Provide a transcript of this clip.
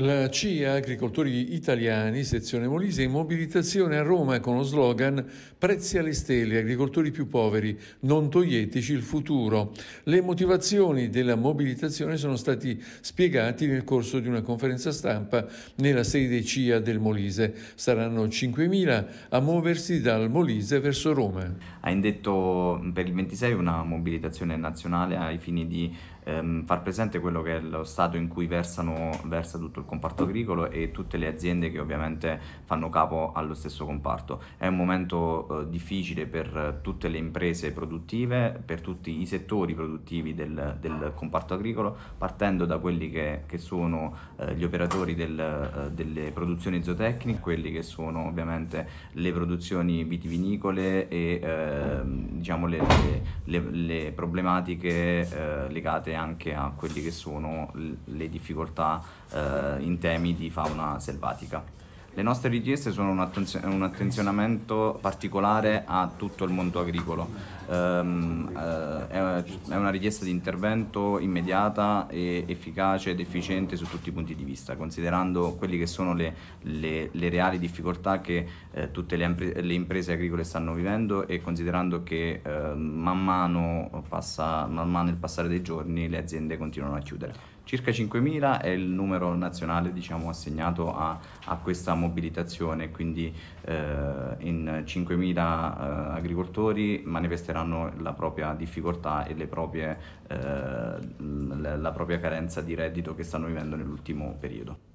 La CIA Agricoltori Italiani, sezione Molise, in mobilitazione a Roma con lo slogan Prezzi alle stelle, agricoltori più poveri, non toglieteci il futuro. Le motivazioni della mobilitazione sono stati spiegati nel corso di una conferenza stampa nella sede CIA del Molise. Saranno 5.000 a muoversi dal Molise verso Roma. Ha indetto per il 26 una mobilitazione nazionale ai fini di ehm, far presente quello che è lo stato in cui versano, versa tutto il comparto agricolo e tutte le aziende che ovviamente fanno capo allo stesso comparto. È un momento eh, difficile per tutte le imprese produttive, per tutti i settori produttivi del, del comparto agricolo, partendo da quelli che, che sono eh, gli operatori del, eh, delle produzioni zootecniche, quelli che sono ovviamente le produzioni vitivinicole e ehm, diciamo le, le, le problematiche eh, legate anche a quelle che sono le difficoltà eh, in temi di fauna selvatica. Le nostre richieste sono un, attenz un attenzionamento particolare a tutto il mondo agricolo, um, uh, è una richiesta di intervento immediata, efficace ed efficiente su tutti i punti di vista, considerando quelle che sono le, le, le reali difficoltà che eh, tutte le, le, imprese agricole stanno vivendo e considerando che eh, man, mano passa, man mano il passare dei giorni le aziende continuano a chiudere. Circa 5.000 è il numero nazionale diciamo, assegnato a, a, questa mobilitazione, quindi eh, in 5.000 eh, agricoltori manifesteranno la propria difficoltà e proprie, eh, la propria carenza di reddito che stanno vivendo nell'ultimo periodo.